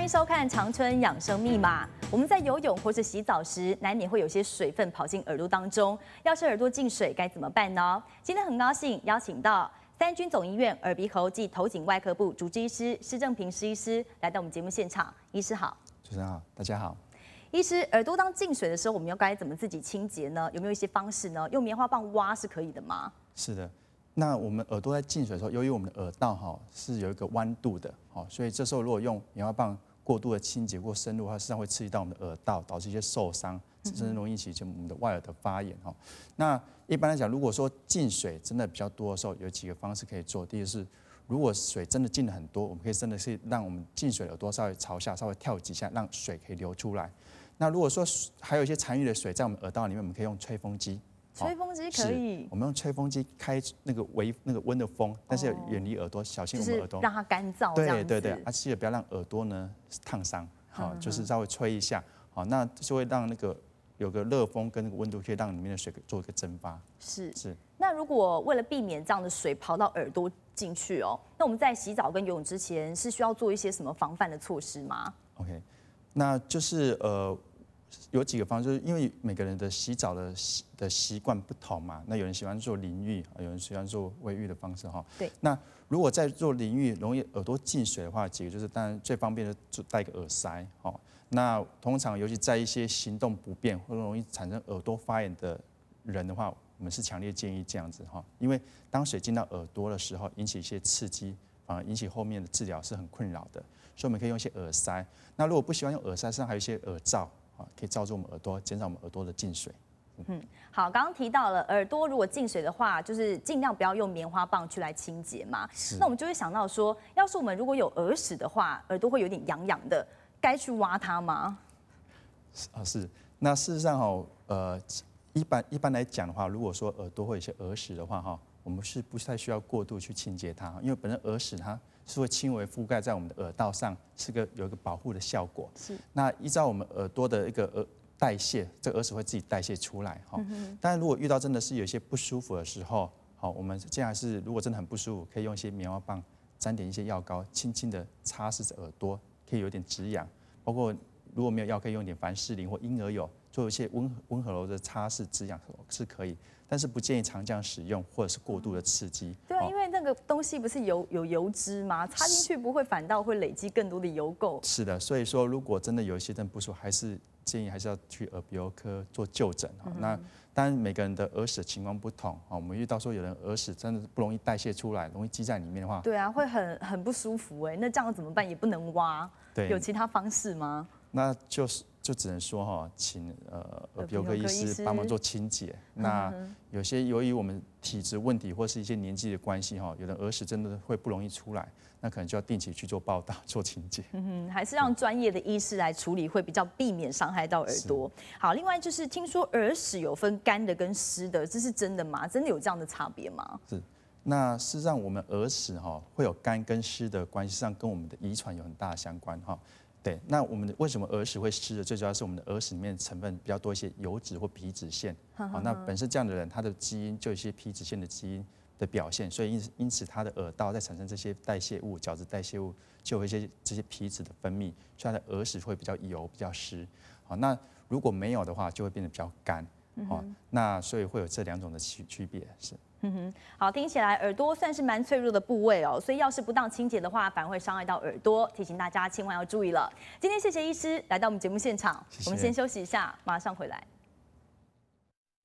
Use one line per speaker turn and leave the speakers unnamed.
欢迎收看《长春养生密码》。我们在游泳或者洗澡时，难免会有些水分跑进耳朵当中。要是耳朵进水，该怎么办呢？今天很高兴邀请到三军总医院耳鼻喉及头颈外科部主治医师施正平施医师来到我们节目现场。医师好，
主持人好，大家好。
医师，耳朵当进水的时候，我们要该怎么自己清洁呢？有没有一些方式呢？用棉花棒挖是可以的吗？
是的。那我们耳朵在进水的时候，由于我们的耳道哈是有一个弯度的，好，所以这时候如果用棉花棒。过度的清洁过深入的话，实际上会刺激到我们的耳道，导致一些受伤，甚至容易引起我们的外耳的发炎哦。那一般来讲，如果说进水真的比较多的时候，有几个方式可以做。第一个是，如果水真的进了很多，我们可以真的是让我们进水的耳朵稍微朝下稍微跳几下，让水可以流出来。那如果说还有一些残余的水在我们耳道里面，我们可以用吹风机。吹风机可以，我们用吹风机开那个微那个温的风，但是要远离耳朵，小心我们耳朵，让
它干燥。对对对，
而且也不要让耳朵呢烫伤。好，就是稍微吹一下，好，那就会让那个有个热风跟那个温度，可以让里面的水做一个蒸发。是是。
那如果为了避免这样的水跑到耳朵进去哦，那我们在洗澡跟游泳之前是需要做一些什么防范的措施吗
？OK，那就是呃。有几个方式，就是因为每个人的洗澡的习的习惯不同嘛。那有人喜欢做淋浴，有人喜欢做卫浴的方式哈。对。那如果在做淋浴容易耳朵进水的话，几个就是当然最方便的就带个耳塞哈。那通常尤其在一些行动不便或容易产生耳朵发炎的人的话，我们是强烈建议这样子哈，因为当水进到耳朵的时候，引起一些刺激，反而引起后面的治疗是很困扰的。所以我们可以用一些耳塞。那如果不喜欢用耳塞，身上还有一些耳罩。可以罩住我们耳朵，减少我们耳朵的进水。
嗯，好，刚刚提到了耳朵，如果进水的话，就是尽量不要用棉花棒去来清洁嘛。是。那我们就会想到说，要是我们如果有耳屎的话，耳朵会有点痒痒的，该去挖它吗？
是啊，是。那事实上哈，呃，一般一般来讲的话，如果说耳朵会有些耳屎的话哈，我们是不太需要过度去清洁它，因为本身耳屎它。是会轻微覆盖在我们的耳道上，是个有一个保护的效果。是，那依照我们耳朵的一个耳代谢，这耳屎会自己代谢出来哈。嗯但是如果遇到真的是有些不舒服的时候，好，我们这样是如果真的很不舒服，可以用一些棉花棒沾点一些药膏，轻轻地擦拭着耳朵，可以有点止痒，包括。如果没有药，可以用点凡士林或婴儿油，做一些温温和柔的擦拭滋养是可以，但是不建议常这样使用或者是过度的刺激。对啊，因
为那个东西不是有有油脂吗？擦进去不会反倒会累积更多的油垢。
是的，所以说如果真的有一些真不舒服，还是建议还是要去耳鼻喉科做就诊啊。那当然每个人的耳屎情况不同啊，我们遇到说有人耳屎真的不容易代谢出来，容易积在里面的话，对
啊，会很很不舒服哎。那这样怎么办？也不能挖，有其他方式吗？
那就是就只能说哈，请呃耳鼻喉科医师帮忙做清洁。那有些由于我们体质问题或是一些年纪的关系哈，有的耳屎真的会不容易出来，那可能就要定期去做报道 做清洁。嗯
哼，还是让专业的医师来处理会比较避免伤害到耳朵。好，另外就是听说耳屎有分干的跟湿的，这是真的吗？真的有这样的差别吗？
是，那事实上我们耳屎哈会有干跟湿的关系，实际上跟我们的遗传有很大的相关哈。对，那我们的为什么耳屎会湿的？最主要是我们的耳屎里面成分比较多一些油脂或皮脂腺。好，那本身这样的人，他的基因就有一些皮脂腺的基因的表现，所以因因此他的耳道在产生这些代谢物、角质代谢物，就有一些这些皮脂的分泌，所以他的耳屎会比较油、比较湿。好，那如果没有的话，就会变得比较干。好，那所以会有这两种的区区别是。
嗯哼，好，听起来耳朵算是蛮脆弱的部位哦，所以要是不当清洁的话，反而会伤害到耳朵，提醒大家千万要注意了。今天谢谢医师来到我们节目现场，我们先休息一下，马上回来。